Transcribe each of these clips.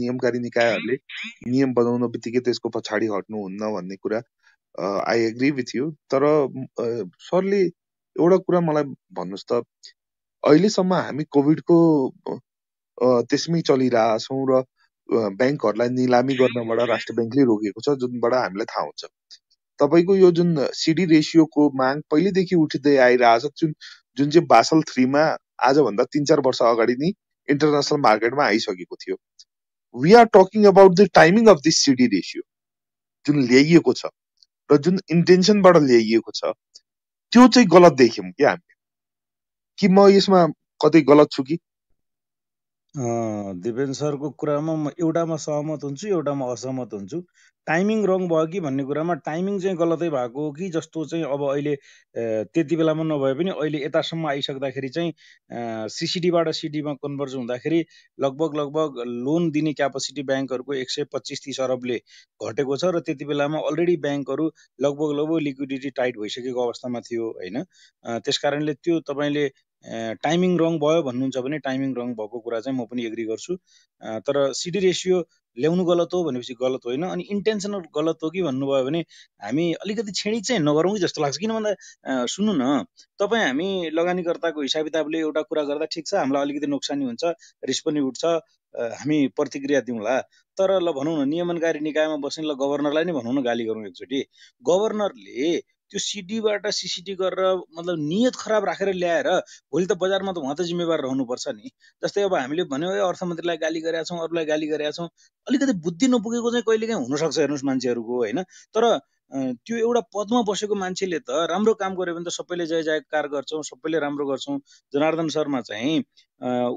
नियमकारी निकायहरूले नियम बनाउन बित्तिकै त्यसको पछाडि हट्नुहुन्न भन्ने कुरा आई एग्री विथ यु तर सरले एउटा कुरा मलाई भन्नुहोस् त अहिलेसम्म हामी कोभिडको त्यसमै चलिरहेछौँ र ब्याङ्कहरूलाई निलामी गर्नबाट राष्ट्र ब्याङ्कले रोकेको छ जुनबाट हामीलाई थाहा हुन्छ तपाईँको यो जुन सिडी रेसियोको माग पहिलेदेखि उठिँदै आइरहेछ जुन जुन चाहिँ बासल थ्रीमा आजभन्दा तिन चार वर्ष अगाडि नै इन्टरनेसनल मार्केटमा आइसकेको थियो we are talking about the timing of this CD ratio जुन ल्याइएको छ र जुन इन्टेन्सनबाट ल्याइएको छ त्यो चाहिँ गलत देख्यौँ क्या हामीले कि म यसमा कतै गलत छु कि दिपेन्द्र दिपेन सरको कुरामा म एउटामा सहमत हुन्छु, एउटामा असहमत हुन्छु। टाइमिङ रङ भयो कि भन्ने कुरामा टाइमिङ चाहिँ गलतै भएको हो कि जस्तो चाहिँ अब अहिले त्यति बेलामा नभए पनि अहिले यतासम्म आइसक्दाखेरि चाहिँ सिसिडीबाट सिडीमा कन्भर्ज हुँदाखेरि लगभग लगभग लोन दिने क्यापासिटी ब्याङ्कहरूको एक सय पच्चिस तिस अरबले घटेको छ र त्यति बेलामा अलरेडी ब्याङ्कहरू लगभग लगभग लिक्विडिटी टाइट भइसकेको अवस्थामा थियो होइन त्यस कारणले त्यो तपाईँले टाइमिङ रङ भयो भन्नुहुन्छ भने टाइमिङ रङ भएको कुरा चाहिँ म पनि एग्री गर्छु तर सिडी रेसियो ल्याउनु गलत हो भनेपछि गलत होइन अनि इन्टेन्सनल गलत हो कि भन्नुभयो भने हामी अलिकति छेडी चाहिँ नगरौँ कि जस्तो लाग्छ किन भन्दा सुन्नु न तपाईँ हामी लगानीकर्ताको हिसाब किताबले एउटा कुरा गर्दा ठिक छ हामीलाई अलिकति नोक्सानी हुन्छ रिस पनि उठ्छ हामी प्रतिक्रिया दिउँला तर ल भनौँ न नियमनकारी निकायमा बस्ने ल गभर्नरलाई नै भनौँ न गाली गरौँ एकचोटि गभर्नरले त्यो सिडीबाट सिसिडी गरेर मतलब नियत खराब राखेर ल्याएर भोलि त बजारमा त उहाँ त जिम्मेवार रहनुपर्छ नि जस्तै अब हामीले भन्यो है अर्थमन्त्रीलाई गाली गरेका छौँ अरूलाई गाली गरेका छौँ अलिकति बुद्धि नपुगेको चाहिँ कहिलेकाहीँ हुनसक्छ हेर्नुहोस् मान्छेहरूको होइन तर त्यो एउटा पदमा बसेको मान्छेले त राम्रो काम गर्यो भने त सबैले जय जयकार गर्छौँ सबैले राम्रो गर्छौँ जनार्दन शर्मा चाहिँ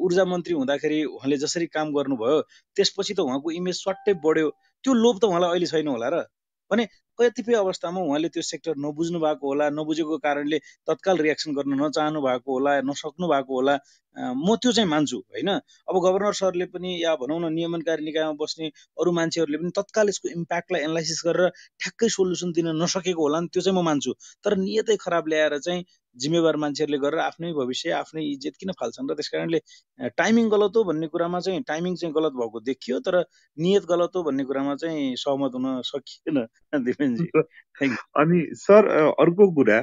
ऊर्जा मन्त्री हुँदाखेरि उहाँले जसरी काम गर्नुभयो त्यसपछि त उहाँको इमेज स्वाट्टै बढ्यो त्यो लोभ त उहाँलाई अहिले छैन होला र भने कतिपय अवस्थामा उहाँले त्यो सेक्टर नबुझ्नु भएको होला नबुझेको कारणले तत्काल रियाक्सन गर्न नचाहनु भएको होला नसक्नु भएको होला म त्यो चाहिँ मान्छु होइन अब गभर्नर सरले पनि या भनौँ न नियमनकारी निकायमा बस्ने अरू मान्छेहरूले पनि तत्काल यसको इम्प्याक्टलाई एनालाइसिस गरेर ठ्याक्कै सोल्युसन दिन नसकेको होला नि त्यो चाहिँ म मान्छु तर नियतै खराब ल्याएर चाहिँ जिम्मेवार मान्छेहरूले गरेर आफ्नै भविष्य आफ्नै इज्जत किन फाल्छन् र त्यस कारणले टाइमिङ गलत हो भन्ने कुरामा चाहिँ टाइमिङ चाहिँ गलत भएको देखियो तर नियत गलत हो भन्ने कुरामा चाहिँ सहमत हुन सकिएन दिपेनजी अनि सर अर्को कुरा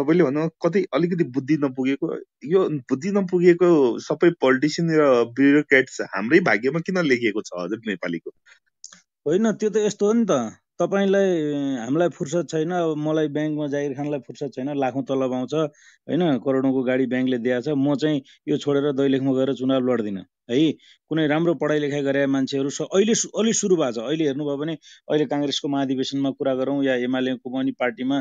तपाईँले भन्नु कतै अलिकति बुद्धि नपुगेको यो बुद्धि नपुगेको सबै पोलिटिसियन र ब्युरोक्रेट्स हाम्रै भाग्यमा किन लेखिएको छ हजुर नेपालीको होइन त्यो त यस्तो हो नि त तपाईँलाई हामीलाई फुर्सद छैन अब मलाई ब्याङ्कमा जाहिर खानलाई फुर्सद छैन लाखौँ तलब आउँछ होइन करोडौँको गाडी ब्याङ्कले दिएको छ म चाहिँ यो छोडेर दैलेखमा गएर चुनाव लड्दिनँ है कुनै राम्रो पढाइ लेखाइ गरे मान्छेहरू अहिले अलि सुरु भएको छ अहिले हेर्नुभयो भने अहिले काङ्ग्रेसको महाधिवेशनमा कुरा गरौँ या एमालेको पनि पार्टीमा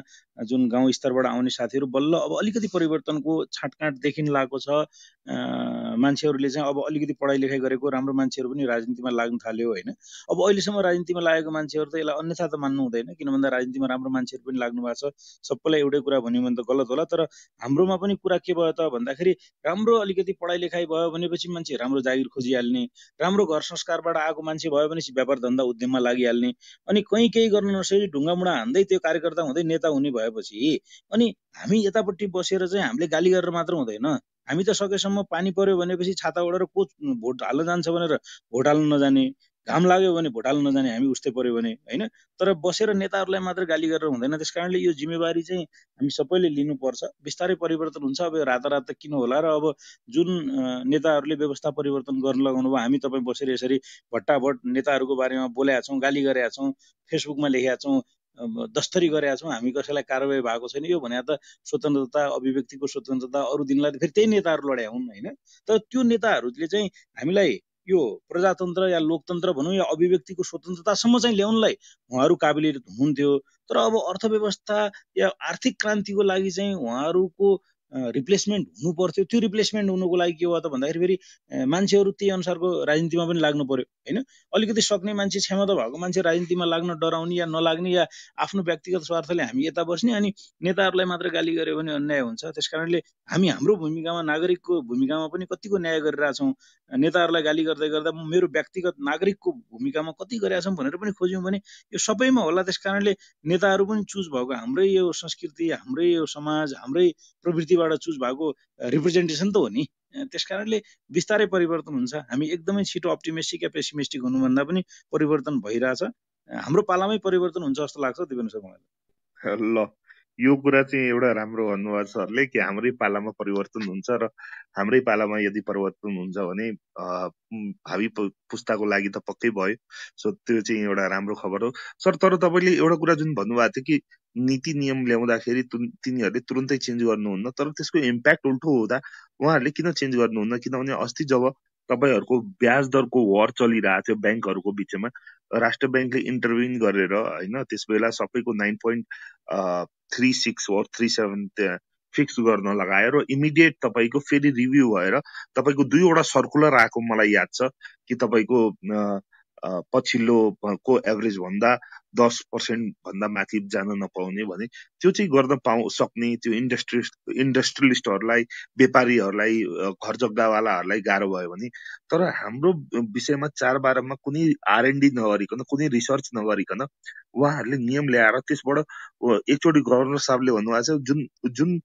जुन गाउँ स्तरबाट आउने साथीहरू बल्ल अब अलिकति परिवर्तनको छाँटकाँट देखिन लागेको छ मान्छेहरूले चाहिँ अब अलिकति पढाइ लेखाइ गरेको राम्रो मान्छेहरू पनि राजनीतिमा लाग्न थाल्यो होइन अब अहिलेसम्म राजनीतिमा लागेको मान्छेहरू त यसलाई अन्यथा त मान्नु हुँदैन किन भन्दा राजनीतिमा राम्रो मान्छेहरू पनि लाग्नु भएको छ सबैलाई एउटै कुरा भन्यो भने त गलत होला तर हाम्रोमा पनि कुरा के भयो त भन्दाखेरि राम्रो अलिकति पढाइ लेखाइ भयो भनेपछि मान्छे राम्रो जागिर खोजिहाल्ने राम्रो घर संस्कारबाट आएको मान्छे भयो भने व्यापार धन्दा उद्यममा लागिहाल्ने अनि कहीँ केही गर्न नसकेपछि ढुङ्गा मुढा हान्दै त्यो कार्यकर्ता हुँदै नेता हुने भएपछि अनि हामी यतापट्टि बसेर चाहिँ हामीले गाली गरेर मात्र हुँदैन हामी त सकेसम्म पानी पर्यो भनेपछि छाता ओढेर को भोट हाल्न जान्छ भनेर भोट हाल्न नजाने घाम लाग्यो भने भोटाल नजाने हामी उस्तै पऱ्यो भने होइन तर बसेर नेताहरूलाई मात्र गाली गरेर हुँदैन त्यस कारणले यो जिम्मेवारी चाहिँ हामी सबैले लिनुपर्छ बिस्तारै परिवर्तन हुन्छ अब रातारात त किन होला र अब जुन नेताहरूले व्यवस्था परिवर्तन गर्न लगाउनु भयो हामी तपाईँ बसेर यसरी भट्टाभट नेताहरूको बारेमा बोलेका छौँ गाली गरेका छौँ फेसबुकमा लेखेका छौँ दस्तरी गरेका छौँ हामी कसैलाई कारवाही भएको छैन यो भने त स्वतन्त्रता अभिव्यक्तिको स्वतन्त्रता अरू दिनलाई त फेरि त्यही नेताहरू लड्या हुन् होइन तर त्यो नेताहरूले चाहिँ हामीलाई यो प्रजातन्त्र या लोकतन्त्र भनौँ या अभिव्यक्तिको स्वतन्त्रतासम्म चाहिँ ल्याउनलाई उहाँहरू काबिलियत हुन्थ्यो तर अब अर्थव्यवस्था या आर्थिक क्रान्तिको लागि चाहिँ उहाँहरूको रिप्लेसमेन्ट हुनु पर्थ्यो त्यो रिप्लेसमेन्ट हुनुको लागि के हो त भन्दाखेरि फेरि मान्छेहरू त्यही अनुसारको राजनीतिमा पनि लाग्नु पर्यो होइन अलिकति सक्ने मान्छे क्षमता भएको मान्छे राजनीतिमा लाग्न डराउने या नलाग्ने या आफ्नो व्यक्तिगत स्वार्थले हामी यता बस्ने अनि नेताहरूलाई मात्र गाली गऱ्यो भने अन्याय हुन्छ त्यस कारणले हामी हाम्रो भूमिकामा नागरिकको भूमिकामा पनि कतिको न्याय गरिरहेछौँ नेताहरूलाई गाली गर्दै गर्दा मेरो व्यक्तिगत नागरिकको भूमिकामा कति गरिरहेछौँ भनेर पनि खोज्यौँ भने यो सबैमा होला त्यस कारणले नेताहरू पनि चुज भएको हाम्रै यो संस्कृति हाम्रै यो समाज हाम्रै प्रवृत्ति पार्टीबाट चुज भएको रिप्रेजेन्टेसन त हो नि त्यस कारणले बिस्तारै परिवर्तन हुन्छ हामी एकदमै छिटो अप्टिमेस्टिक या पेसिमेस्टिक हुनुभन्दा पनि परिवर्तन भइरहेछ हाम्रो पालामै परिवर्तन हुन्छ जस्तो लाग्छ दिपेन्द्र सर मलाई ल यो कुरा चाहिँ एउटा राम्रो भन्नुभएको छ सरले कि हाम्रै पालामा परिवर्तन हुन्छ र हाम्रै पालामा यदि परिवर्तन हुन्छ भने भावी पुस्ताको लागि त पक्कै भयो सो त्यो चाहिँ एउटा राम्रो खबर हो सर तर तपाईँले एउटा कुरा जुन भन्नुभएको थियो कि नीति नियम ल्याउँदाखेरि तिनीहरूले तुरन्तै चेन्ज गर्नुहुन्न तर त्यसको इम्प्याक्ट उल्टो हुँदा उहाँहरूले किन चेन्ज गर्नुहुन्न किनभने अस्ति जब तपाईँहरूको ब्याज दरको वार चलिरहेको थियो ब्याङ्कहरूको बिचमा राष्ट्र ब्याङ्कले इन्टरभिन गरेर होइन त्यस बेला सबैको नाइन पोइन्ट थ्री सिक्स वा थ्री सेभेन फिक्स गर्न लगायो र इमिडिएट तपाईँको फेरि रिभ्यू भएर तपाईँको दुईवटा सर्कुलर आएको मलाई याद छ कि तपाईँको पछिल्लो को एभरेज भन्दा दस पर्सेन्ट भन्दा माथि जान नपाउने भने त्यो चाहिँ गर्न पाउ सक्ने त्यो इन्डस्ट्री इन्डस्ट्रियलिस्टहरूलाई व्यापारीहरूलाई घर जग्गावालाहरूलाई गाह्रो भयो भने तर हाम्रो विषयमा चार कुनै आरएनडी नगरिकन कुनै रिसर्च नगरिकन उहाँहरूले नियम ल्याएर त्यसबाट एकचोटि गभर्नर साहबले भन्नुभएको छ जुन जुन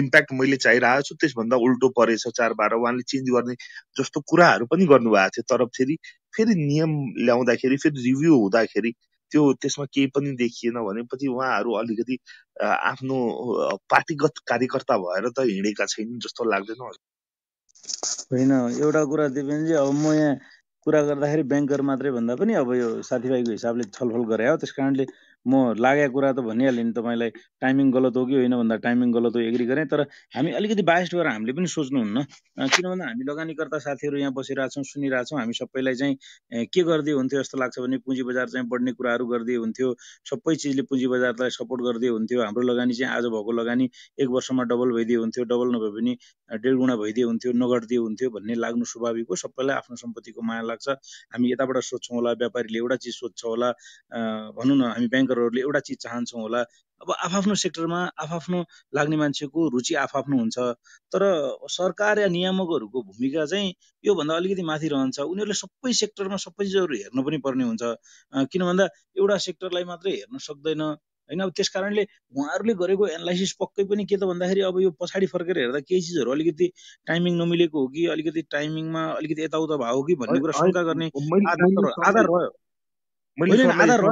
इम्प्याक्ट मैले चाहिरहेको छु त्यसभन्दा उल्टो परेछ चार बाह्र उहाँले चेन्ज गर्ने जस्तो कुराहरू पनि गर्नुभएको थियो तर फेरि फेरि नियम ल्याउँदाखेरि फेरि रिभ्यू हुँदाखेरि त्यो त्यसमा केही पनि देखिएन भनेपछि उहाँहरू अलिकति आफ्नो पार्टीगत कार्यकर्ता भएर त हिँडेका छैन जस्तो लाग्दैन होइन एउटा कुरा दिपेनजी अब म यहाँ कुरा गर्दाखेरि ब्याङ्कर मात्रै भन्दा पनि अब यो साथीभाइको हिसाबले छलफल गरे हो त्यस कारणले म लागेको कुरा त भनिहालेँ नि तपाईँलाई टाइमिङ गलत हो कि होइन भन्दा टाइमिङ गलत हो एग्री गरेँ तर हामी अलिकति बायस्ड भएर हामीले पनि सोच्नुहुन्न किन भन्दा हामी लगानीकर्ता साथीहरू यहाँ बसिरहेछौँ सुनिरहेछौँ हामी सबैलाई चाहिँ के गरिदिए हुन्थ्यो जस्तो लाग्छ भने पुँजी बजार चाहिँ बढ्ने कुराहरू गरिदिए हुन्थ्यो सबै चिजले पुँजी बजारलाई सपोर्ट गरिदिए हुन्थ्यो हाम्रो लगानी चाहिँ आज भएको लगानी एक वर्षमा डबल भइदिए हुन्थ्यो डबल नभए पनि डेढ गुणा भइदिए हुन्थ्यो नघटिदिए हुन्थ्यो भन्ने लाग्नु स्वाभाविक हो सबैलाई आफ्नो सम्पत्तिको माया लाग्छ हामी यताबाट सोध्छौँ होला व्यापारीले एउटा चिज सोध्छ होला भनौँ न हामी ब्याङ्कर सेक्टरहरूले एउटा चिज चाहन्छौँ होला अब आफआफ्नो सेक्टरमा आफआफ्नो लाग्ने मान्छेको रुचि आफआफ्नो हुन्छ तर सरकार या नियामकहरूको भूमिका चाहिँ योभन्दा अलिकति माथि रहन्छ उनीहरूले सबै सेक्टरमा सबै चिजहरू हेर्नु पनि पर्ने हुन्छ किन भन्दा एउटा सेक्टरलाई मात्रै हेर्न सक्दैन होइन अब त्यस कारणले उहाँहरूले गरेको एनालाइसिस पक्कै पनि के त भन्दाखेरि अब यो पछाडि फर्केर हेर्दा केही चिजहरू अलिकति टाइमिङ नमिलेको हो कि अलिकति टाइमिङमा अलिकति यताउता भयो कि भन्ने कुरा शङ्का गर्ने आधार रह्यो आधार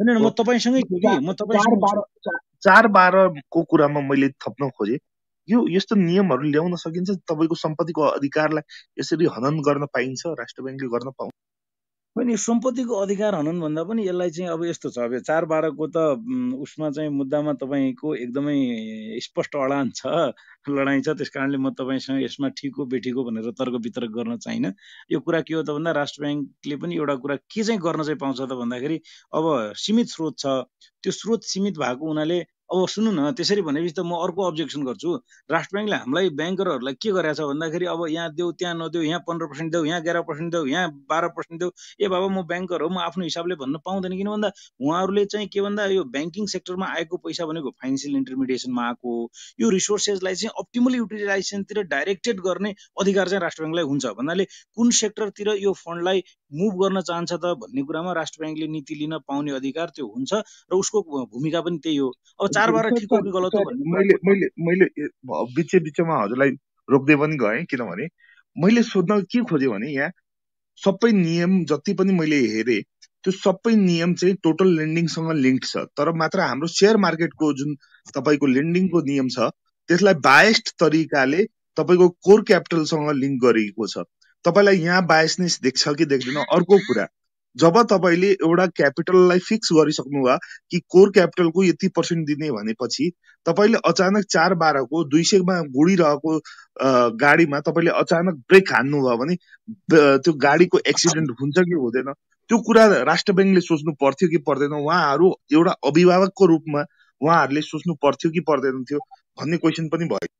होइन म तपाईँसँगै छु कि म तपाईँ चार बाह्रको कुरामा मैले थप्न खोजेँ यो यस्तो नियमहरू ल्याउन सकिन्छ तपाईँको सम्पत्तिको अधिकारलाई यसरी हनन गर्न पाइन्छ राष्ट्र ब्याङ्कले गर्न पाउँछ होइन सम्पत्तिको अधिकार हनन् भन्दा पनि यसलाई चाहिँ अब यस्तो छ अब चार बाह्रको त उसमा चाहिँ मुद्दामा तपाईँको एकदमै स्पष्ट अडान छ लडाइँ छ त्यस कारणले म तपाईँसँग यसमा ठिक हो बेठिक हो भनेर तर्क वितर्क गर्न चाहिँ यो कुरा के हो त भन्दा राष्ट्र ब्याङ्कले पनि एउटा कुरा के चाहिँ गर्न चाहिँ पाउँछ त भन्दाखेरि अब सीमित स्रोत छ त्यो स्रोत सीमित भएको हुनाले अब सुन्नु न त्यसरी भनेपछि त म अर्को अब्जेक्सन गर्छु राष्ट्र ब्याङ्कले हामीलाई ब्याङ्करहरूलाई के गरेछ भन्दाखेरि अब यहाँ देऊ त्यहाँ नदेऊ यहाँ पन्ध्र पर्सेन्ट देऊ यहाँ एघार पर्सेन्ट देऊ यहाँ बाह्र पर्सेन्ट देऊ ए बाबा म ब्याङ्कर हो म आफ्नो हिसाबले भन्न पाउँदैन किन भन्दा उहाँहरूले चाहिँ के भन्दा यो ब्याङ्किङ सेक्टरमा आएको पैसा भनेको फाइनेन्सियल इन्टरमिडिएसनमा आएको यो रिसोर्सेसलाई चाहिँ अप्टिमल युटिलाइजेसनतिर डाइरेक्टेड गर्ने अधिकार चाहिँ राष्ट्र ब्याङ्कलाई हुन्छ भन्नाले कुन सेक्टरतिर यो फन्डलाई मुभ गर्न चाहन्छ त भन्ने कुरामा राष्ट्र ब्याङ्कले नीति लिन पाउने अधिकार त्यो हुन्छ र उसको भूमिका पनि त्यही हो अब चार बाह्र ठिक हो कि गलत हो मैले मैले मैले बिच बिचमा हजुरलाई रोक्दै पनि गएँ किनभने मैले सोध्न के खोजेँ भने यहाँ सबै नियम जति पनि मैले हेरेँ त्यो सबै नियम चाहिँ टोटल लेन्डिङसँग लिङ्क छ तर मात्र हाम्रो सेयर मार्केटको जुन तपाईँको लेन्डिङको नियम छ त्यसलाई बायस्ड तरिकाले तपाईँको कोर क्यापिटलसँग लिङ्क गरिएको छ तपाईँलाई यहाँ बायसनेस देख्छ कि देख्दैन अर्को कुरा जब तपाईँले एउटा क्यापिटललाई फिक्स गरिसक्नु भयो कि कोर क्यापिटलको यति पर्सेन्ट दिने भनेपछि तपाईँले अचानक चार बाह्रको दुई सयमा गुडिरहेको गाडीमा तपाईँले अचानक ब्रेक हान्नु हान्नुभयो भने त्यो गाडीको एक्सिडेन्ट हुन्छ कि हुँदैन त्यो कुरा राष्ट्र ब्याङ्कले सोच्नु पर्थ्यो कि पर्दैन उहाँहरू एउटा अभिभावकको रूपमा उहाँहरूले सोच्नु पर्थ्यो कि पर्दैन थियो भन्ने क्वेसन पनि भयो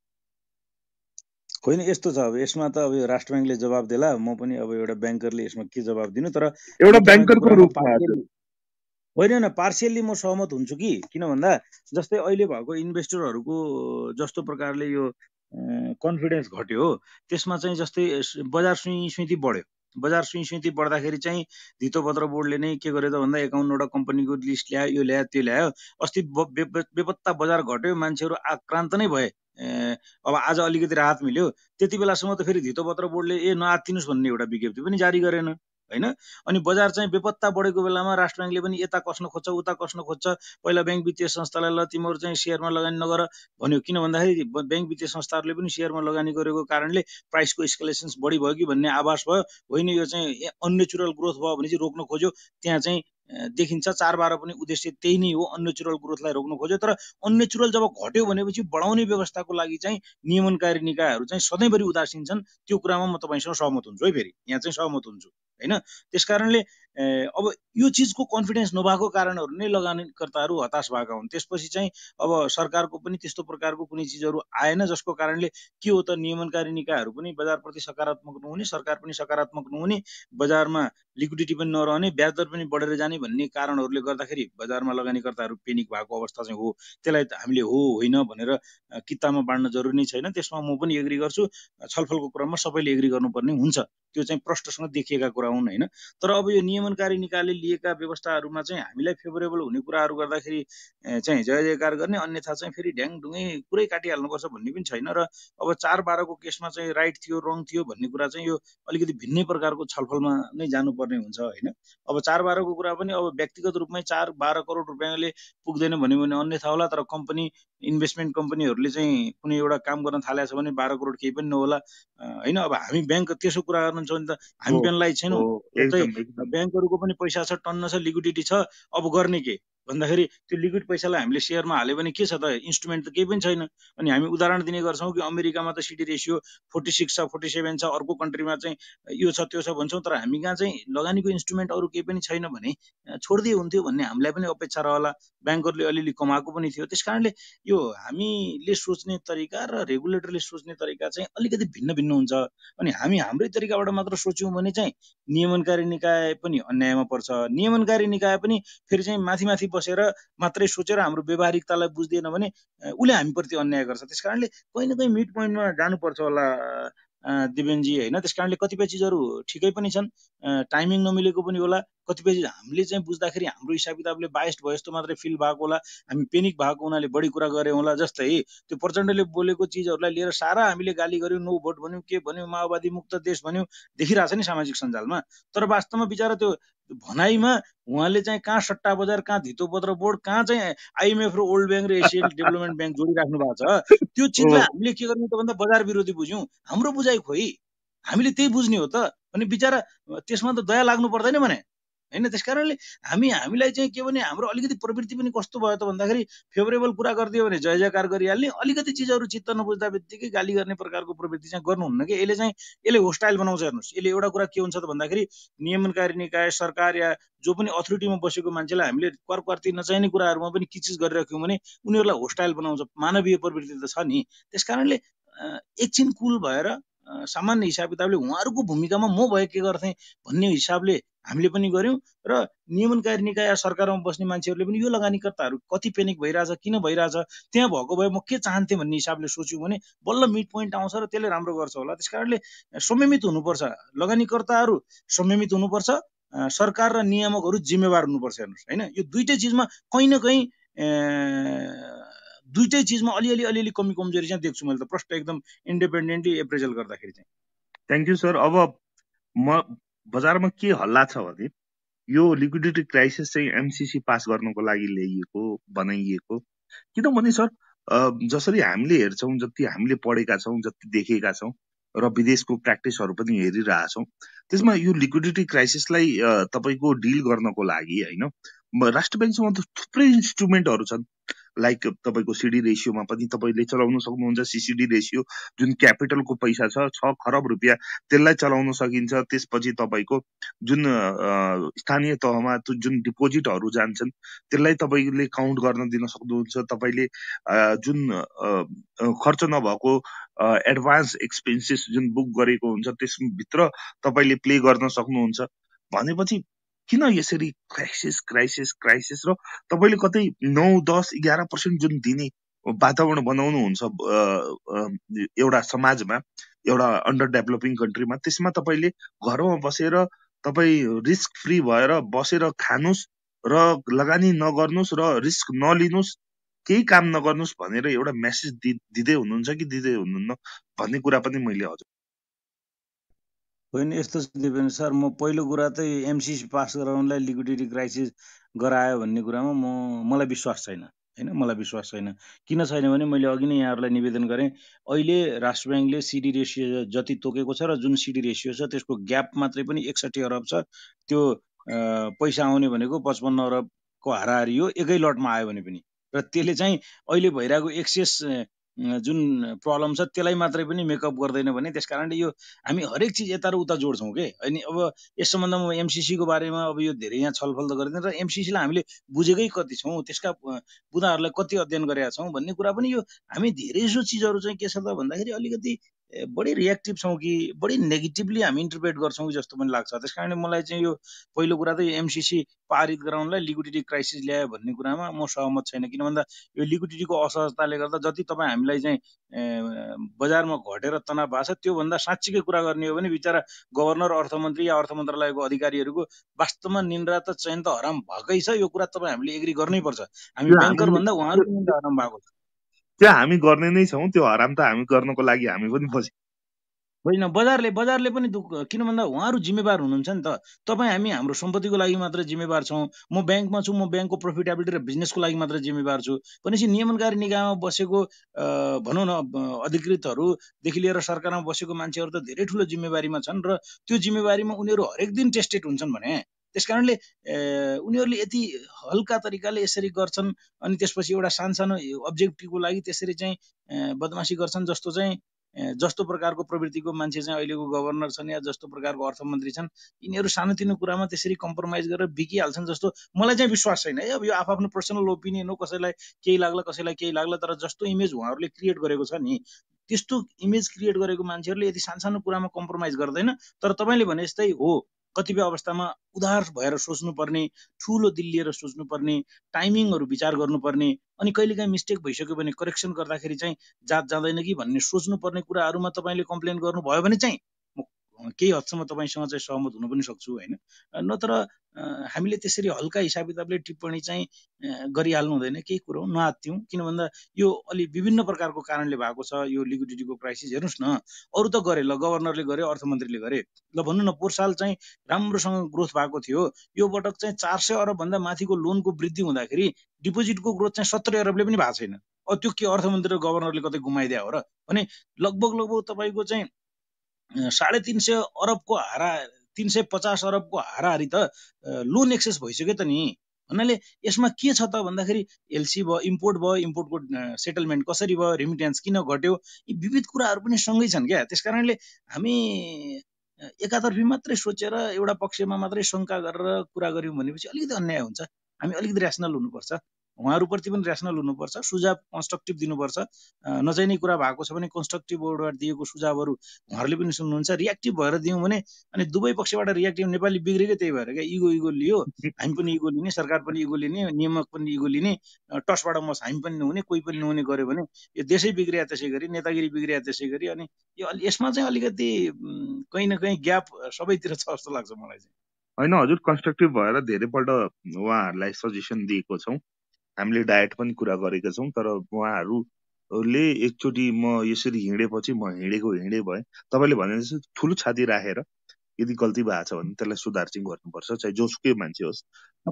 होइन यस्तो छ अब यसमा त अब यो राष्ट्र ब्याङ्कले जवाब देला म पनि अब एउटा ब्याङ्करले यसमा के जवाब दिनु तर एउटा ब्याङ्करको रूपमा होइन होइन पार्सियल्ली म सहमत हुन्छु कि किन भन्दा जस्तै अहिले भएको इन्भेस्टरहरूको जस्तो प्रकारले यो कन्फिडेन्स घट्यो हो त्यसमा चाहिँ जस्तै बजार सुई सुइँती बढ्यो बजार सुई सुइँती बढ्दाखेरि चाहिँ धितोपत्र बोर्डले नै के गर्यो त भन्दा एकाउन्नवटा कम्पनीको लिस्ट ल्यायो यो ल्यायो त्यो ल्यायो अस्ति बेपत्ता बजार घट्यो मान्छेहरू आक्रान्त नै भए अब आज अलिकति राहत मिल्यो त्यति बेलासम्म त फेरि धितोपत्र बोर्डले ए नआत्तिनुहोस् भन्ने एउटा विज्ञप्ति पनि जारी गरेन होइन अनि बजार चाहिँ बेपत्ता बढेको बेलामा राष्ट्र ब्याङ्कले पनि यता कस्न खोज्छ उता कस्न खोज्छ पहिला ब्याङ्क वित्तीय संस्थालाई ल तिमीहरू चाहिँ सेयरमा लगानी नगर भन्यो किन भन्दाखेरि ब्याङ्क वित्तीय संस्थाहरूले पनि सेयरमा लगानी गरेको कारणले प्राइसको स्कलेसन्स बढी भयो कि भन्ने आभास भयो होइन यो चाहिँ अन्नेचुरल ग्रोथ भयो भने चाहिँ रोक्न खोज्यो त्यहाँ चाहिँ देखिन्छ चार बाह्र पनि उद्देश्य त्यही नै हो अन्नेचुरल ग्रोथलाई रोक्न खोज्यो तर अन्नेचुरल जब घट्यो भनेपछि बढाउने व्यवस्थाको लागि चाहिँ नियमनकारी निकायहरू चाहिँ सधैँभरि उदासीन छन् त्यो कुरामा म तपाईँसँग सहमत हुन्छु है फेरि यहाँ चाहिँ सहमत हुन्छु होइन त्यस कारणले अब यो चिजको कन्फिडेन्स नभएको कारणहरू नै लगानीकर्ताहरू हताश भएका हुन् त्यसपछि चाहिँ अब सरकारको पनि त्यस्तो प्रकारको कुनै चिजहरू आएन जसको कारणले के हो त नियमनकारी निकायहरू पनि बजारप्रति सकारात्मक नहुने सरकार पनि सकारात्मक नहुने बजारमा लिक्विडिटी पनि नरहने ब्याज दर पनि बढेर जाने भन्ने कारणहरूले गर्दाखेरि बजारमा लगानीकर्ताहरू पेनिक भएको अवस्था चाहिँ हो त्यसलाई हामीले हो होइन भनेर कितामा बाँड्न जरुरी नै छैन त्यसमा म पनि एग्री गर्छु छलफलको क्रममा सबैले एग्री गर्नुपर्ने हुन्छ त्यो चाहिँ प्रष्टसँग देखिएका कुरा हुन् होइन तर अब यो नियमनकारी निकायले दिएका व्यवस्थाहरूमा चाहिँ हामीलाई फेभरेबल हुने कुराहरू गर्दाखेरि चाहिँ जय जयकार गर्ने अन्यथा चाहिँ फेरि ढ्याङ ढुङ्गै पुरै काटिहाल्नुपर्छ भन्ने पनि छैन र अब चार बाह्रको केसमा चाहिँ राइट थियो रङ थियो भन्ने कुरा चाहिँ यो अलिकति भिन्नै प्रकारको छलफलमा नै जानुपर्ने हुन्छ होइन अब चार बाह्रको कुरा पनि अब व्यक्तिगत रूपमै चार बाह्र करोड रुपियाँले पुग्दैन भन्यो भने अन्यथा होला तर कम्पनी इन्भेस्टमेन्ट कम्पनीहरूले चाहिँ कुनै एउटा काम गर्न थाले छ भने बाह्र करोड केही पनि नहोला होइन अब हामी ब्याङ्क त्यसो कुरा गर्नुहुन्छ भने त हामी ब्याङ्कलाई छैन छैनौँ ब्याङ्कहरूको पनि पैसा छ टन्न छ लिक्विडिटी छ अब गर्ने के भन्दाखेरि त्यो लिक्विड पैसालाई हामीले सेयरमा हाल्यो भने के छ त इन्स्ट्रुमेन्ट त केही पनि छैन अनि हामी उदाहरण दिने गर्छौँ कि अमेरिकामा त सिडी रेसियो फोर्टी सिक्स छ फोर्टी सेभेन छ अर्को कन्ट्रीमा चाहिँ यो छ त्यो छ भन्छौँ तर हामी कहाँ चाहिँ लगानीको इन्स्ट्रुमेन्ट अरू केही पनि छैन भने छोडिदिए हुन्थ्यो भन्ने हामीलाई पनि अपेक्षा रहला ब्याङ्कहरूले अलिअलि कमाएको पनि थियो त्यस कारणले यो हामीले सोच्ने तरिका र रेगुलेटरले सोच्ने तरिका चाहिँ अलिकति भिन्न भिन्न हुन्छ अनि हामी हाम्रै तरिकाबाट मात्र सोच्यौँ भने चाहिँ नियमनकारी निकाय पनि अन्यायमा पर्छ नियमनकारी निकाय पनि फेरि चाहिँ माथि माथि बसेर मात्रै सोचेर हाम्रो व्यवहारिकतालाई बुझ्दैन भने उसले हामीप्रति अन्याय गर्छ त्यस कारणले कहीँ न कहीँ मिड पोइन्टमा जानुपर्छ होला दिवेनजी होइन त्यस कारणले कतिपय चिजहरू ठिकै पनि छन् टाइमिङ नमिलेको पनि होला कतिपय हामीले चाहिँ बुझ्दाखेरि हाम्रो हिसाब किताबले बाइस्ट भयो जस्तो मात्रै फिल भएको होला हामी पेनिक भएको हुनाले बढी कुरा गऱ्यौँ होला जस्तै त्यो प्रचण्डले बोलेको चिजहरूलाई लिएर सारा हामीले गाली गऱ्यौँ नो भोट भन्यौँ के भन्यौँ माओवादी मुक्त देश भन्यौँ देखिरहेको नि सामाजिक सञ्जालमा तर वास्तवमा बिचरा त्यो भनाइमा उहाँले चाहिँ कहाँ सट्टा बजार कहाँ धितोपत्र बोर्ड कहाँ चाहिँ आइएमएफ र ओल्ड ब्याङ्क र एसियन डेभलपमेन्ट ब्याङ्क जोडिराख्नु भएको छ त्यो चिजलाई हामीले के गर्ने त भन्दा बजार विरोधी बुझ्यौँ हाम्रो बुझाइ खोइ हामीले त्यही बुझ्ने हो त अनि बिचरा त्यसमा त दया लाग्नु पर्दैन भने होइन त्यस कारणले हामी हामीलाई चाहिँ के भने हाम्रो अलिकति प्रवृत्ति पनि कस्तो भयो त भन्दाखेरि फेभरेबल कुरा गरिदियो भने जय जयकार गरिहाल्ने अलिकति चिजहरू चित्त नबुझ्दा बित्तिकै गाली गर्ने प्रकारको प्रवृत्ति चाहिँ गर्नुहुन्न कि यसले चाहिँ यसले होस्टाइल बनाउँछ हेर्नुहोस् यसले एउटा कुरा के हुन्छ त भन्दाखेरि नियमनकारी निकाय सरकार या जो पनि अथोरिटीमा बसेको मान्छेलाई हामीले कर कर्ती नचाहिने कुराहरूमा पनि के किचिज गरिराख्यौँ भने उनीहरूलाई होस्टाइल बनाउँछ मानवीय प्रवृत्ति त छ नि त्यस कारणले एकछिन कुल भएर सामान्य हिसाब किताबले उहाँहरूको भूमिकामा म भए के गर्थेँ भन्ने हिसाबले हामीले पनि गऱ्यौँ र नियमनकारी निकाय सरकारमा बस्ने मान्छेहरूले पनि यो लगानीकर्ताहरू कति पेनिक भइरहेछ किन भइरहेछ त्यहाँ भएको भए म के चाहन्थेँ भन्ने हिसाबले सोच्यो भने बल्ल मिड पोइन्ट आउँछ र त्यसले राम्रो गर्छ होला त्यस कारणले संयमित हुनुपर्छ लगानीकर्ताहरू संयमित हुनुपर्छ सरकार र नियामकहरू जिम्मेवार हुनुपर्छ हेर्नुहोस् होइन यो दुइटै चिजमा कहीँ न कहीँ दुइटै चिजमा अलिअलि अलिअलि कमी कमजोरी चाहिँ देख्छु मैले त प्रश्न एकदम इन्डिपेन्डेन्टली एप्रेजल गर्दाखेरि चाहिँ थ्याङ्क यू सर अब म बजारमा के हल्ला छ भने यो लिक्विडिटी क्राइसिस चाहिँ एमसिसी पास गर्नको लागि ल्याइएको बनाइएको किनभने सर जसरी हामीले हेर्छौँ जति हामीले पढेका छौँ जति देखेका छौँ र विदेशको प्र्याक्टिसहरू पनि हेरिरहेछौँ त्यसमा यो लिक्विडिटी क्राइसिसलाई तपाईँको डिल गर्नको लागि होइन राष्ट्र ब्याङ्कसँग त थुप्रै इन्स्ट्रुमेन्टहरू छन् लाइक तपाईँको सिडी रेसियोमा पनि तपाईँले चलाउन सक्नुहुन्छ सिसिडी रेसियो जुन क्यापिटलको पैसा छ छ खरब रुपियाँ त्यसलाई चलाउन सकिन्छ त्यसपछि तपाईँको जुन स्थानीय तहमा जुन डिपोजिटहरू जान्छन् त्यसलाई तपाईँले काउन्ट गर्न दिन सक्नुहुन्छ तपाईँले जुन खर्च नभएको एडभान्स एक्सपेन्सेस जुन बुक गरेको हुन्छ त्यसभित्र तपाईँले प्ले गर्न सक्नुहुन्छ भनेपछि किन यसरी क्राइसिस क्राइसिस क्राइसिस र तपाईँले कतै नौ दस एघार पर्सेन्ट जुन दिने वातावरण बनाउनुहुन्छ एउटा समाजमा एउटा अन्डर डेभलपिङ कन्ट्रीमा त्यसमा तपाईँले घरमा बसेर तपाईँ रिस्क फ्री भएर बसेर खानुहोस् र लगानी नगर्नुहोस् र रिस्क नलिनुहोस् केही काम नगर्नुहोस् भनेर एउटा मेसेज दिँदै हुनुहुन्छ कि दिँदै हुनुहुन्न भन्ने कुरा पनि मैले हजुर होइन यस्तो दिपेन्द्र सर म पहिलो कुरा चाहिँ एमसिसी पास गराउनलाई लिक्विडिटी क्राइसिस गरायो भन्ने कुरामा म मलाई विश्वास छैन होइन मलाई विश्वास छैन किन छैन भने मैले अघि नै यहाँहरूलाई निवेदन गरेँ अहिले राष्ट्र ब्याङ्कले सिडी रेसियो जति तोकेको छ र जुन सिडी रेसियो छ त्यसको ग्याप मात्रै पनि एकसट्ठी अरब छ त्यो पैसा आउने भनेको पचपन्न अरबको हाराहारी हो एकै लटमा आयो भने पनि र त्यसले चाहिँ अहिले भइरहेको एक्सेस जुन प्रब्लम छ त्यसलाई मात्रै पनि मेकअप गर्दैन भने त्यस कारणले यो हामी हरेक चिज यता र उता जोड्छौँ कि अनि अब यस सम्बन्धमा एमसिसीको बारेमा अब यो धेरै यहाँ छलफल त गर्दैन र एमसिसीलाई हामीले बुझेकै कति छौँ त्यसका बुदाहरूलाई कति अध्ययन गरेका छौँ भन्ने कुरा पनि यो हामी धेरैसो चिजहरू चाहिँ के छ त भन्दाखेरि अलिकति बढी रियाक्टिभ छौँ कि बढी नेगेटिभली हामी इन्टरप्रेट गर्छौँ कि जस्तो पनि लाग्छ त्यस कारणले मलाई चाहिँ यो पहिलो कुरा त यो एमसिसी पारित गराउनलाई लिक्विडिटी क्राइसिस ल्यायो भन्ने कुरामा म सहमत छैन किन भन्दा यो लिक्विडिटीको असहजताले गर्दा जति तपाईँ हामीलाई चाहिँ बजारमा घटेर तनाव भएको छ त्योभन्दा साँच्चीकै कुरा गर्ने हो भने बिचरा गभर्नर अर्थमन्त्री या अर्थ मन्त्रालयको अधिकारीहरूको वास्तवमा निन्द्रा त चयन त हराम भएकै छ यो कुरा तपाईँ हामीले एग्री गर्नैपर्छ हामी ब्याङ्कर भन्दा उहाँहरूको निन्द्रा हराम भएको छ त्यो हामी गर्ने नै छौँ त्यो हराम त हामी गर्नको लागि हामी पनि खोज्यौँ होइन बजारले बजारले पनि दुःख किन भन्दा उहाँहरू जिम्मेवार हुनुहुन्छ नि त तपाईँ हामी हाम्रो सम्पत्तिको लागि मात्र जिम्मेवार छौँ म ब्याङ्कमा छु म ब्याङ्कको प्रोफिटेबिलिटी र बिजनेसको लागि मात्र जिम्मेवार छु भनेपछि नियमनकारी निकायमा बसेको भनौँ न अधिकृतहरूदेखि लिएर सरकारमा बसेको मान्छेहरू त धेरै ठुलो जिम्मेवारीमा छन् र त्यो जिम्मेवारीमा उनीहरू हरेक दिन टेस्टेड हुन्छन् भने त्यस कारणले उनीहरूले यति हल्का तरिकाले यसरी गर्छन् अनि त्यसपछि एउटा सानसानो अब्जेक्टिभको लागि त्यसरी चाहिँ बदमासी गर्छन् जस्तो चाहिँ जस्तो प्रकारको प्रवृत्तिको मान्छे चाहिँ अहिलेको गभर्नर छन् या जस्तो प्रकारको अर्थमन्त्री छन् यिनीहरू सानोतिनो कुरामा त्यसरी कम्प्रोमाइज गरेर बिकिहाल्छन् जस्तो मलाई चाहिँ विश्वास छैन है अब यो आफ्नो पर्सनल ओपिनियन हो कसैलाई केही लाग्ला कसैलाई केही लाग्ला तर जस्तो इमेज उहाँहरूले क्रिएट गरेको छ नि त्यस्तो इमेज क्रिएट गरेको मान्छेहरूले सानो सानसानो कुरामा कम्प्रोमाइज गर्दैन तर तपाईँले भने जस्तै हो कतिपय अवस्थामा उधार भएर सोच्नुपर्ने ठुलो दिल लिएर सोच्नुपर्ने टाइमिङहरू विचार गर्नुपर्ने अनि कहिलेकाहीँ मिस्टेक भइसक्यो भने करेक्सन गर्दाखेरि चाहिँ जात जाँदैन कि भन्ने सोच्नुपर्ने कुराहरूमा तपाईँले कम्प्लेन गर्नुभयो भने चाहिँ केही हदसम्म तपाईँसँग चाहिँ सहमत हुन पनि सक्छु होइन नत्र हामीले त्यसरी हल्का हिसाब किताबले टिप्पणी चाहिँ गरिहाल्नु हुँदैन केही कुरो नआत्यौँ किन भन्दा यो अलि विभिन्न प्रकारको कारणले भएको छ यो लिक्विडिटीको क्राइसिस हेर्नुहोस् न अरू त गरे ल गभर्नरले गरे अर्थमन्त्रीले गरे ल भन्नु न पोहोर साल चाहिँ राम्रोसँग ग्रोथ भएको थियो यो पटक चाहिँ चार सय अरबभन्दा माथिको लोनको वृद्धि हुँदाखेरि डिपोजिटको ग्रोथ चाहिँ सत्र अरबले पनि भएको छैन अब त्यो के अर्थमन्त्री र गभर्नरले कतै गुमाइदिया हो र भने लगभग लगभग तपाईँको चाहिँ साढे तिन सय अरबको हारा तिन सय पचास अरबको हाराहारी त लोन एक्सेस भइसक्यो त नि भन्नाले यसमा के छ त भन्दाखेरि एलसी भयो इम्पोर्ट भयो इम्पोर्टको सेटलमेन्ट कसरी भयो रेमिट्यान्स किन घट्यो यी विविध कुराहरू पनि सँगै छन् क्या त्यस कारणले हामी एकातर्फी मात्रै सोचेर एउटा पक्षमा मात्रै शङ्का गरेर कुरा गऱ्यौँ भनेपछि अलिकति अन्याय हुन्छ हामी अलिकति ऱ्यासनल हुनुपर्छ उहाँहरूप्रति पनि ऱ्यासनल हुनुपर्छ सुझाव कन्स्ट्रक्टिभ दिनुपर्छ नचाहिने कुरा भएको छ भने कन्स्ट्रक्टिभ वर्डबाट दिएको सुझावहरू उहाँहरूले पनि सुन्नुहुन्छ रियाक्टिभ भएर दियौँ भने अनि दुवै पक्षबाट रियाक्टिभ नेपाली बिग्रेकै त्यही भएर क्या इगो इगो लियो हामी पनि इगो लिने सरकार पनि इगो लिने नियमक पनि इगो लिने टसबाट म हामी पनि नहुने कोही पनि नहुने गऱ्यो भने यो देशै बिग्रिया त्यसै गरी नेतागिरी बिग्रिया त्यसै गरी अनि यो यसमा चाहिँ अलिकति कहीँ न कहीँ ग्याप सबैतिर छ जस्तो लाग्छ मलाई चाहिँ होइन हजुर कन्स्ट्रक्टिभ भएर धेरैपल्ट उहाँहरूलाई सजेसन दिएको छौँ हामीले डायट पनि कुरा गरेका छौँ तर उहाँहरूले एकचोटि म यसरी हिँडेपछि म हिँडेको हिँडे भएँ तपाईँले भने जस्तो ठुलो छाती राखेर यदि गल्ती भएको छ भने त्यसलाई सुधार चाहिँ गर्नुपर्छ चाहे जोसुकै मान्छे होस्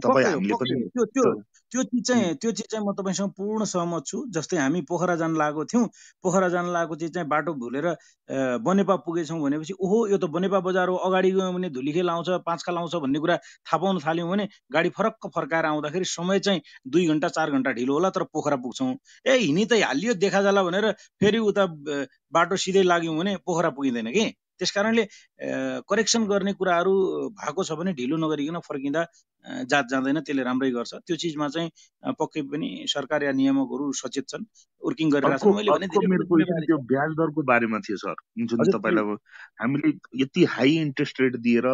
त्यो त्यो त्यो चिज चाहिँ त्यो चिज चाहिँ म तपाईँसँग पूर्ण सहमत छु जस्तै हामी पोखरा जान लागेको थियौँ पोखरा जान लागेको चिज चाहिँ बाटो भुलेर बनेपा पुगेछौँ भनेपछि ओहो यो त बनेपा बजार हो अगाडि गयौँ भने धुलिखेल आउँछ पाँचका आउँछ भन्ने कुरा थाहा पाउन थाल्यौँ भने गाडी फरक्क फर्काएर आउँदाखेरि समय चाहिँ दुई घन्टा चार घन्टा ढिलो होला तर पोखरा पुग्छौँ ए हिँडी त हालियो देखा जाला भनेर फेरि उता बाटो सिधै लाग्यौँ भने पोखरा पुगिँदैन कि त्यस कारणले करेक्सन गर्ने कुराहरू भएको छ भने ढिलो नगरिकन फर्किँदा जात जाँदैन त्यसले राम्रै गर्छ त्यो चिजमा चाहिँ पक्कै पनि सरकार या नियामकहरू सचेत छन् वर्किङ गरेर ब्याज दरको बारेमा थियो सर जुन तपाईँलाई हामीले यति हाई इन्ट्रेस्ट रेट दिएर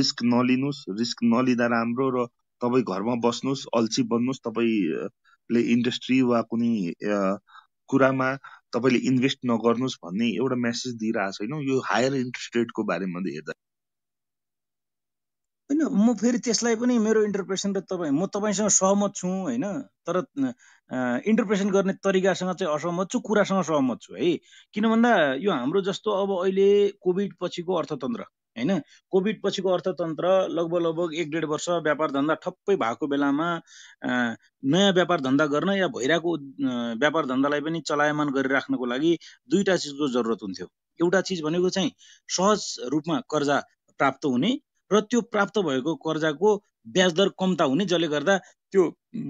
रिस्क नलिनुहोस् रिस्क नलिँदा राम्रो र तपाईँ घरमा बस्नुहोस् अल्छी बन्नुहोस् तपाईँले इन्डस्ट्री वा कुनै कुरामा तपाईँले इन्भेस्ट नगर्नुहोस् भन्ने एउटा मेसेज दिइरहेको छैनौँ यो हायर इन्ट्रेस्ट रेटको बारेमा हेर्दा होइन म फेरि त्यसलाई पनि मेरो इन्टरप्रेसन र तपाईँ म तपाईँसँग सहमत छु होइन तर इन्टरप्रेसन गर्ने तरिकासँग चाहिँ असहमत छु कुरासँग सहमत छु है किन भन्दा यो हाम्रो जस्तो अब अहिले कोभिड पछिको अर्थतन्त्र होइन कोभिड पछिको अर्थतन्त्र लगभग लगभग एक डेढ वर्ष व्यापार धन्दा ठप्पै भएको बेलामा नयाँ व्यापार धन्दा गर्न या भइरहेको व्यापार धन्दालाई पनि चलायमान गरिराख्नको लागि दुईवटा चिजको जरुरत हुन्थ्यो एउटा चिज भनेको चाहिँ सहज रूपमा कर्जा प्राप्त हुने र त्यो प्राप्त भएको कर्जाको ब्याज दर कम्ता हुने जसले गर्दा त्यो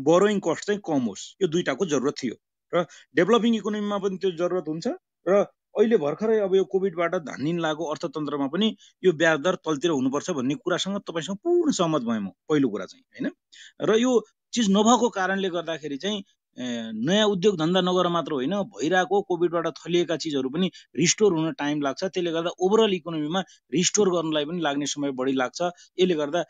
बरोइङ कस्ट चाहिँ कम होस् यो दुइटाको जरुरत थियो र डेभलपिङ इकोनोमीमा पनि त्यो जरुरत हुन्छ र अहिले भर्खरै अब यो कोभिडबाट धानिन लागेको अर्थतन्त्रमा पनि यो ब्याज दर तलतिर हुनुपर्छ भन्ने कुरासँग तपाईँसँग पूर्ण सहमत भएँ म पहिलो कुरा चाहिँ होइन र यो चिज नभएको कारणले गर्दाखेरि चाहिँ नयाँ उद्योग धन्दा नगर मात्र होइन भइरहेको कोभिडबाट थलिएका चिजहरू पनि रिस्टोर हुन टाइम लाग्छ त्यसले गर्दा ओभरअल इकोनोमीमा रिस्टोर गर्नलाई पनि लाग्ने समय बढी लाग्छ यसले गर्दा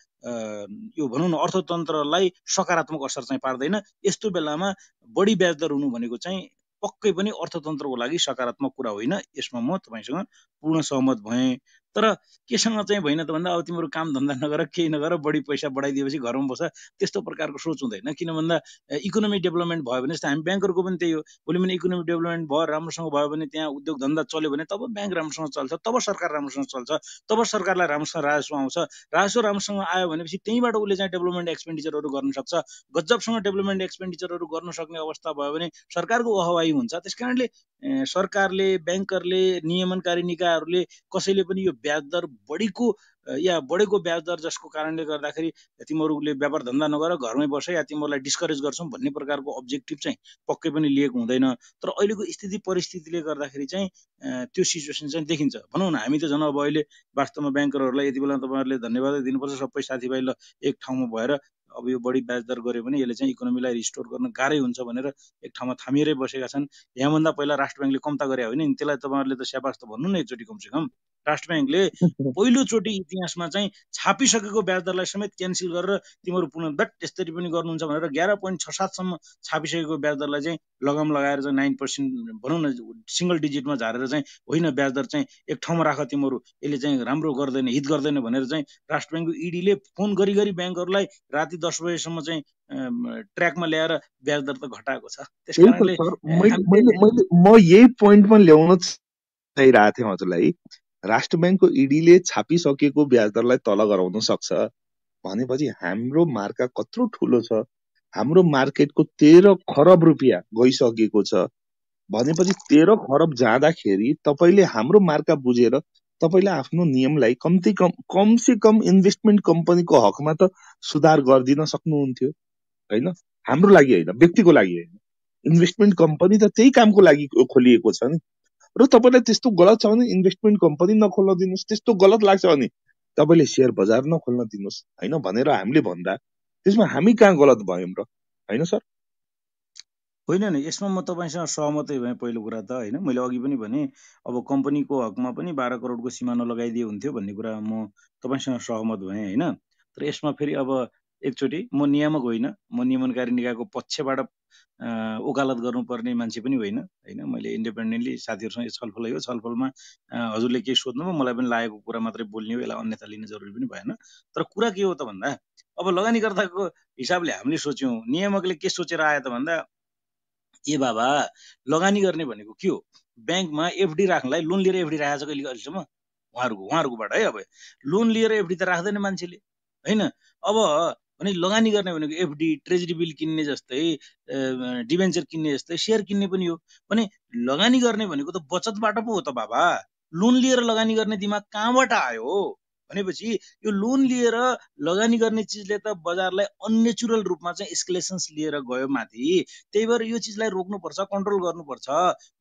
यो भनौँ न अर्थतन्त्रलाई सकारात्मक असर चाहिँ पार्दैन यस्तो बेलामा बढी ब्याज दर हुनु भनेको चाहिँ पक्कै पनि अर्थतन्त्रको लागि सकारात्मक कुरा होइन यसमा म तपाईँसँग पूर्ण सहमत भएँ तर केसँग चाहिँ होइन त भन्दा अब तिम्रो काम धन्दा नगर केही नगर बढी पैसा बढाइदिएपछि घरमा बस्छ त्यस्तो प्रकारको सोच हुँदैन किन भन्दा इकोनोमी डेभलपमेन्ट भयो भने जस्तै हामी ब्याङ्कहरूको पनि त्यही हो भोलि पनि इकोनोमिक डेभलपमेन्ट भयो राम्रोसँग भयो भने त्यहाँ उद्योग धन्दा चल्यो भने तब ब्याङ्क राम्रोसँग चल्छ तब सरकार राम्रोसँग चल्छ तब सरकारलाई राम्रोसँग राजस्व आउँछ राजस्व राम्रोसँग आयो भनेपछि त्यहीँबाट उसले चाहिँ डेभलपमेन्ट एक्सपेन्डिचरहरू गर्न सक्छ गजबसँग डेभलपमेन्ट एक्सपेन्डिचरहरू गर्न सक्ने अवस्था भयो भने सरकारको अहवाई हुन्छ त्यस कारणले सरकारले ब्याङ्कहरूले नियमनकारी निकायहरूले कसैले पनि यो ब्याज दर बढीको या बढेको ब्याजदर जसको कारणले गर्दाखेरि तिमीहरूले व्यापार धन्दा नगर घरमै बस या तिमीहरूलाई डिस्करेज गर्छौँ भन्ने प्रकारको अब्जेक्टिभ चाहिँ पक्कै पनि लिएको हुँदैन तर अहिलेको स्थिति परिस्थितिले गर्दाखेरि चाहिँ त्यो सिचुएसन चाहिँ देखिन्छ भनौँ न हामी त झन् अब अहिले वास्तवमा ब्याङ्करहरूलाई यति बेला तपाईँहरूले धन्यवादै दिनुपर्छ सबै साथीभाइ ल एक ठाउँमा भएर अब यो बढी ब्याजदर दर गऱ्यो भने यसले चाहिँ इकोनोमीलाई रिस्टोर गर्न गाह्रै हुन्छ भनेर एक ठाउँमा थामिएरै बसेका छन् यहाँभन्दा पहिला राष्ट्र ब्याङ्कले कम्ता गरे होइन नि त्यसलाई तपाईँहरूले त स्याबास त भन्नु न एकचोटि कमसेकम राष्ट्र ब्याङ्कले पहिलोचोटि इतिहासमा चाहिँ छापिसकेको ब्याज दरलाई समेत क्यान्सल गरेर तिमीहरू पुनर्दट यसरी पनि गर्नुहुन्छ भनेर एघार पोइन्ट छ सातसम्म छापिसकेको ब्याज दरलाई चाहिँ लगाम लगाएर चाहिँ नाइन पर्सेन्ट भनौँ न सिङ्गल डिजिटमा झारेर चाहिँ होइन ब्याज दर चाहिँ एक ठाउँमा राख तिमीहरू यसले चाहिँ राम्रो गर्दैन हित गर्दैन भनेर चाहिँ राष्ट्र ब्याङ्कको इडीले फोन गरी गरी ब्याङ्कहरूलाई राति दस बजेसम्म चाहिँ ट्र्याकमा ल्याएर ब्याज दर त घटाएको छ त्यस म यही पोइन्टमा ल्याउन चाहिरहेको थिएँ हजुरलाई राष्ट्र ब्याङ्कको इडीले छापिसकेको ब्याज दरलाई तल गराउन सक्छ भनेपछि हाम्रो मार्का कत्रो ठुलो छ हाम्रो मार्केटको तेह्र खरब रुपियाँ गइसकेको छ भनेपछि तेह्र खरब जाँदाखेरि तपाईँले हाम्रो मार्का बुझेर तपाईँले आफ्नो नियमलाई कम्ती कम कमसे कम इन्भेस्टमेन्ट कम्पनीको हकमा त सुधार गरिदिन सक्नुहुन्थ्यो होइन हाम्रो लागि होइन व्यक्तिको लागि होइन इन्भेस्टमेन्ट कम्पनी त त्यही कामको लागि खोलिएको छ नि र तपाईँलाई त्यस्तो गलत छ भने इन्भेस्टमेन्ट कम्पनी नखोल्न दिनुहोस् त्यस्तो गलत लाग्छ भने तपाईँले सेयर बजार नखोल्न दिनुहोस् होइन भनेर हामीले भन्दा त्यसमा हामी कहाँ गलत भयौँ र होइन सर होइन नि यसमा म तपाईँसँग सहमतै भएँ पहिलो कुरा त होइन मैले अघि पनि भने अब कम्पनीको हकमा पनि बाह्र करोडको सीमा नलगाइदिए हुन्थ्यो भन्ने कुरा म तपाईँसँग सहमत भएँ होइन तर यसमा फेरि अब एकचोटि म नियामक होइन म नियमनकारी निकायको पक्षबाट ओकालत गर्नुपर्ने मान्छे पनि होइन होइन मैले इन्डिपेन्डेन्टली साथीहरूसँग यो छलफल हो छलफलमा हजुरले केही सोध्नुभयो मलाई पनि लागेको कुरा मात्रै बोल्ने हो यसलाई अन्यथा लिन जरुरी पनि भएन तर कुरा के हो त भन्दा अब लगानीकर्ताको हिसाबले हामीले सोच्यौँ नियामकले के सोचेर आयो त भन्दा ए बाबा लगानी गर्ने भनेको के हो ब्याङ्कमा एफडी राख्नलाई लोन लिएर एफडी राखेको छ कहिले अहिलेसम्म उहाँहरूको उहाँहरूकोबाट है अब लोन लिएर एफडी त राख्दैन मान्छेले होइन अब भने लगानी गर्ने भनेको एफडी ट्रेजरी बिल किन्ने जस्तै डिभेन्चर किन्ने जस्तै सेयर किन्ने पनि हो भने लगानी गर्ने भनेको त बचतबाट पो हो त बाबा लोन लिएर लगानी गर्ने दिमाग कहाँबाट आयो भनेपछि यो लोन लिएर लगानी गर्ने चिजले त बजारलाई अन्नेचुरल रूपमा चाहिँ एस्केलेसन्स लिएर गयो माथि त्यही भएर यो चिजलाई रोक्नुपर्छ कन्ट्रोल गर्नुपर्छ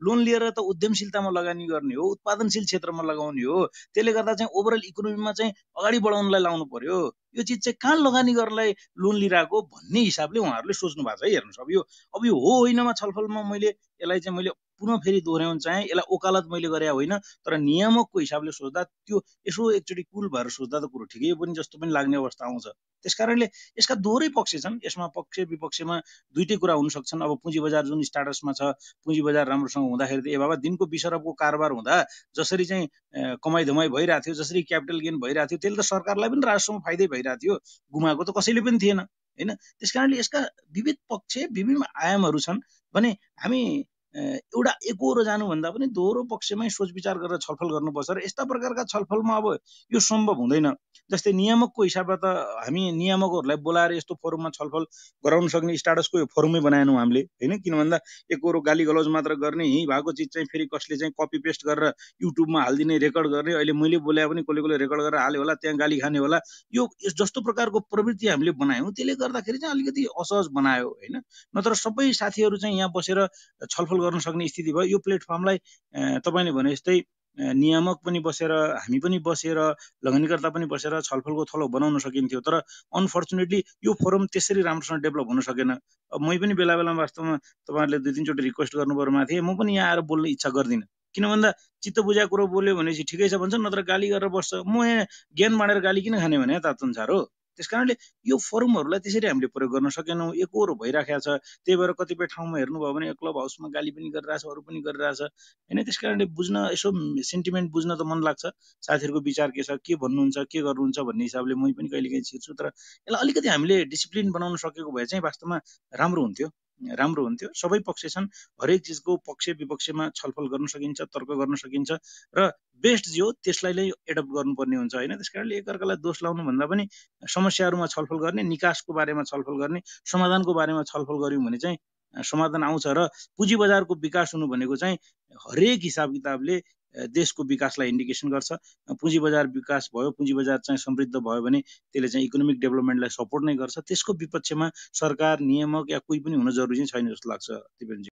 लोन लिएर त उद्यमशीलतामा लगानी गर्ने हो उत्पादनशील क्षेत्रमा लगाउने हो त्यसले गर्दा चाहिँ ओभरअल इकोनोमीमा चाहिँ अगाडि बढाउनलाई लाउनु पर्यो यो चिज चाहिँ कहाँ लगानी गर्नलाई लोन लिइरहेको भन्ने हिसाबले उहाँहरूले सोच्नु भएको छ हेर्नुहोस् अब यो अब यो हो होइनमा छलफलमा मैले यसलाई चाहिँ मैले पुनः फेरि दोहोऱ्याउन चाहे यसलाई ओकालत मैले गरे होइन तर नियामकको हिसाबले सोच्दा त्यो यसो एकचोटि कुल भएर सोच्दा त कुरो ठिकै पनि जस्तो पनि लाग्ने अवस्था आउँछ त्यसकारणले यसका दोहोरै पक्ष छन् यसमा पक्ष विपक्षमा दुइटै कुरा हुन सक्छन् अब पुँजी बजार जुन स्टाटसमा छ पुँजी बजार राम्रोसँग हुँदाखेरि त ए बाबा दिनको बिस अरबको कारोबार हुँदा जसरी चाहिँ कमाइ धमाइ भइरहेको थियो जसरी क्यापिटल गेन भइरहेको थियो त्यसले त सरकारलाई पनि राजस्वमा फाइदै भइरहेको थियो गुमाएको त कसैले पनि थिएन होइन त्यस कारणले यसका विविध पक्ष विभिन्न आयामहरू छन् भने हामी एउटा एकोहोरो जानुभन्दा पनि दोहोरो पक्षमै सोच विचार गरेर छलफल गर्नुपर्छ र यस्ता प्रकारका छलफलमा अब यो सम्भव हुँदैन जस्तै नियामकको त हामी नियामकहरूलाई बोलाएर यस्तो फोरममा छलफल गराउन सक्ने स्टाटसको यो फोरमै बनाएनौँ हामीले होइन किन भन्दा एकहोरो गाली गलौज मात्र गर्ने हिँ भएको चिज चाहिँ फेरि कसले चाहिँ कपी पेस्ट गरेर युट्युबमा हालिदिने रेकर्ड गर्ने अहिले मैले बोलाए पनि कसले कसले रेकर्ड गरेर हाल्यो होला त्यहाँ गाली खाने होला यो जस्तो प्रकारको प्रवृत्ति हामीले बनायौँ त्यसले गर्दाखेरि चाहिँ अलिकति असहज बनायो होइन नत्र सबै साथीहरू चाहिँ यहाँ बसेर छलफल गर्न सक्ने स्थिति भयो यो प्लेटफर्मलाई तपाईँले भने जस्तै नियामक पनि बसेर हामी पनि बसेर लगानीकर्ता पनि बसेर छलफलको थलो बनाउन सकिन्थ्यो तर अनफर्चुनेटली यो फोरम त्यसरी राम्रोसँग डेभलप हुन सकेन अब मै पनि बेला बेलामा वास्तवमा तपाईँहरूले दुई तिनचोटि रिक्वेस्ट गर्नुभयो माथि म पनि यहाँ आएर बोल्ने इच्छा गर्दिनँ किन भन्दा चित्त बुझाएको कुरो बोल्यो भनेपछि ठिकै छ भन्छ नत्र गाली गरेर बस्छ म यहाँ ज्ञान बाँडेर गाली किन खाने भने तात हुन्छ हो त्यस कारणले यो फोरमहरूलाई त्यसरी हामीले प्रयोग गर्न सकेनौँ एकहोरो भइराखेको छ त्यही भएर कतिपय ठाउँमा हेर्नुभयो भने क्लब हाउसमा गाली पनि गरिरहेछ अरू पनि गरिरहेछ होइन त्यस कारणले बुझ्न यसो सेन्टिमेन्ट बुझ्न त मन लाग्छ साथीहरूको विचार के छ के भन्नुहुन्छ के गर्नुहुन्छ भन्ने हिसाबले म पनि कहिलेकाहीँ छिर्छु तर यसलाई अलिकति हामीले डिसिप्लिन बनाउन सकेको भए चाहिँ वास्तवमा राम्रो हुन्थ्यो राम्रो हुन्थ्यो सबै पक्ष छन् हरेक चिजको पक्ष विपक्षमा छलफल गर्न सकिन्छ तर्क गर्न सकिन्छ र बेस्ट जे हो त्यसलाई नै एडप्ट गर्नुपर्ने हुन्छ होइन त्यस कारणले एकअर्कालाई दोष लाउनुभन्दा पनि समस्याहरूमा छलफल गर्ने निकासको बारेमा छलफल गर्ने समाधानको बारेमा छलफल गऱ्यौँ भने चाहिँ समाधान आउँछ र पुँजी बजारको विकास हुनु भनेको चाहिँ हरेक हिसाब किताबले देशको विकासलाई इन्डिकेसन गर्छ पुँजी बजार विकास भयो पुँजी बजार चाहिँ समृद्ध भयो भने त्यसले चाहिँ इकोनोमिक डेभलपमेन्टलाई सपोर्ट नै गर्छ त्यसको विपक्षमा सरकार नियामक या कोही पनि हुन जरुरी छैन जस्तो लाग्छ त्रिवेणीजी